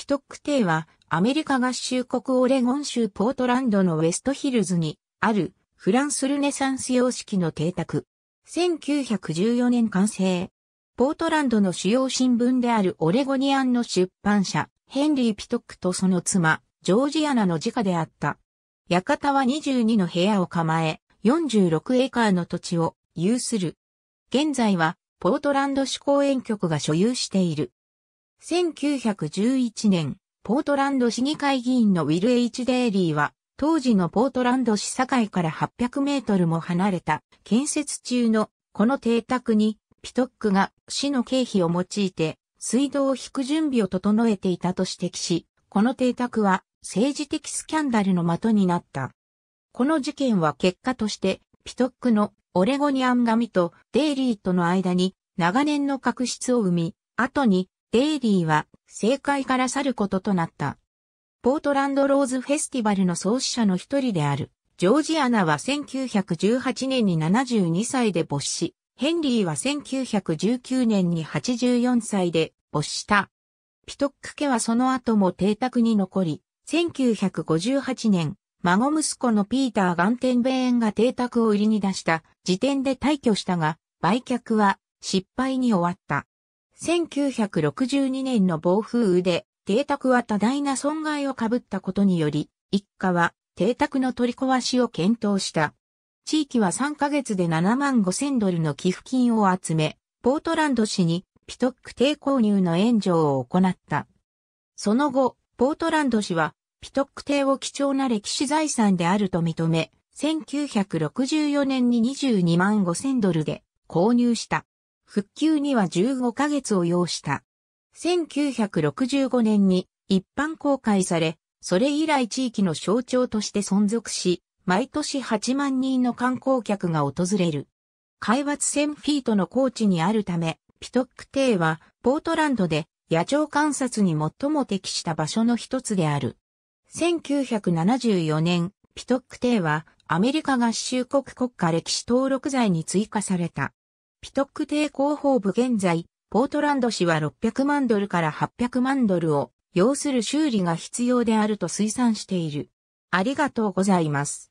ピトック邸はアメリカ合衆国オレゴン州ポートランドのウェストヒルズにあるフランスルネサンス様式の邸宅。1914年完成。ポートランドの主要新聞であるオレゴニアンの出版社、ヘンリー・ピトックとその妻、ジョージアナの家であった。館は22の部屋を構え、46エーカーの土地を有する。現在は、ポートランド市公園局が所有している。1911年、ポートランド市議会議員のウィル・エイチ・デイリーは、当時のポートランド市境から800メートルも離れた建設中のこの邸宅にピトックが市の経費を用いて水道を引く準備を整えていたと指摘し、この邸宅は政治的スキャンダルの的になった。この事件は結果としてピトックのオレゴニアン紙とデイリーとの間に長年の確執を生み、後にデイリーは政界から去ることとなった。ポートランドローズフェスティバルの創始者の一人である、ジョージアナは1918年に72歳で没し、ヘンリーは1919年に84歳で没した。ピトック家はその後も邸宅に残り、1958年、孫息子のピーター・ガンテンベーンが邸宅を売りに出した時点で退去したが、売却は失敗に終わった。1962年の暴風雨で邸宅は多大な損害をかぶったことにより、一家は邸宅の取り壊しを検討した。地域は3ヶ月で7万5千ドルの寄付金を集め、ポートランド市にピトック邸購入の援助を行った。その後、ポートランド市はピトック邸を貴重な歴史財産であると認め、1964年に22万5千ドルで購入した。復旧には15ヶ月を要した。1965年に一般公開され、それ以来地域の象徴として存続し、毎年8万人の観光客が訪れる。海抜1000フィートの高地にあるため、ピトック邸は、ポートランドで野鳥観察に最も適した場所の一つである。1974年、ピトック邸はアメリカ合衆国国家歴史登録罪に追加された。ピトック抵抗法部現在、ポートランド市は600万ドルから800万ドルを要する修理が必要であると推算している。ありがとうございます。